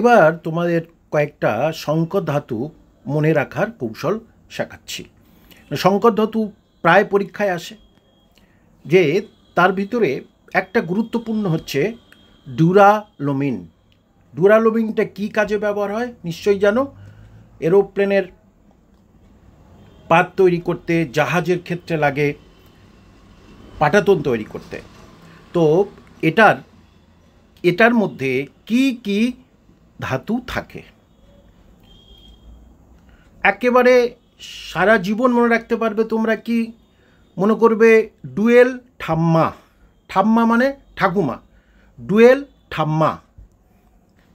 এবার তোমাদের কয়েকটা সংকট ধাতু মনে রাখার কৌশল শেখাচ্ছি সংকট ধাতু প্রায় পরীক্ষায় আসে যে তার ভিতরে একটা গুরুত্বপূর্ণ হচ্ছে ডুরালোমিন ডুরালোমিনটা কি কাজে ব্যবহার হয় নিশ্চয়ই জানো এরোপ্লেনের পাত তৈরি করতে জাহাজের ক্ষেত্রে লাগে পাটাতন তৈরি করতে তো এটার এটার মধ্যে কি কি ধাতু থাকে একেবারে সারা জীবন মনে রাখতে পারবে তোমরা কি মনে করবে ডুয়েল ঠাম্মা ঠাম্মা মানে ঠাকুমা ডুয়েল ঠাম্মা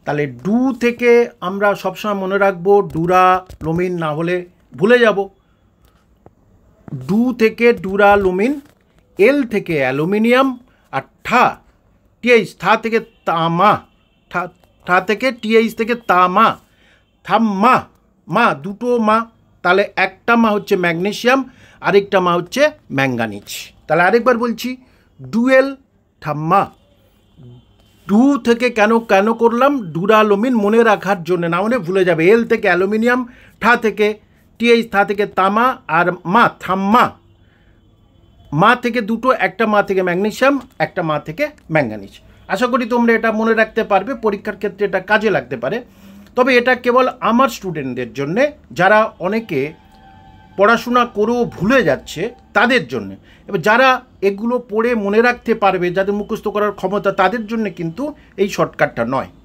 তাহলে ডু থেকে আমরা সবসময় মনে রাখবো ডুরা লোমিন না হলে ভুলে যাব ডু থেকে ডুরা লোমিন এল থেকে অ্যালুমিনিয়াম আর ঠা টিএইচ থা থেকে তামা ঠা থেকে টিএইচ থেকে তা মা থাম মা মা দুটো মা তাহলে একটা মা হচ্ছে ম্যাগনেশিয়াম আরেকটা মা হচ্ছে ম্যাঙ্গানিজ তাহলে আরেকবার বলছি ডুয়েল ঠাম্মা ডু থেকে কেন কেন করলাম ডুরালোমিন মনে রাখার জন্য না মনে ভুলে যাবে এল থেকে অ্যালুমিনিয়াম ঠা থেকে টিএইচ থা থেকে তামা আর মা থাম্মা মা থেকে দুটো একটা মা থেকে ম্যাগনেশিয়াম একটা মা থেকে ম্যাঙ্গানিজ আশা করি তোমরা এটা মনে রাখতে পারবে পরীক্ষার ক্ষেত্রে এটা কাজে লাগতে পারে তবে এটা কেবল আমার স্টুডেন্টদের জন্যে যারা অনেকে পড়াশোনা করেও ভুলে যাচ্ছে তাদের জন্য এবার যারা এগুলো পড়ে মনে রাখতে পারবে যাদের মুখস্থ করার ক্ষমতা তাদের জন্য কিন্তু এই শর্টকাটটা নয়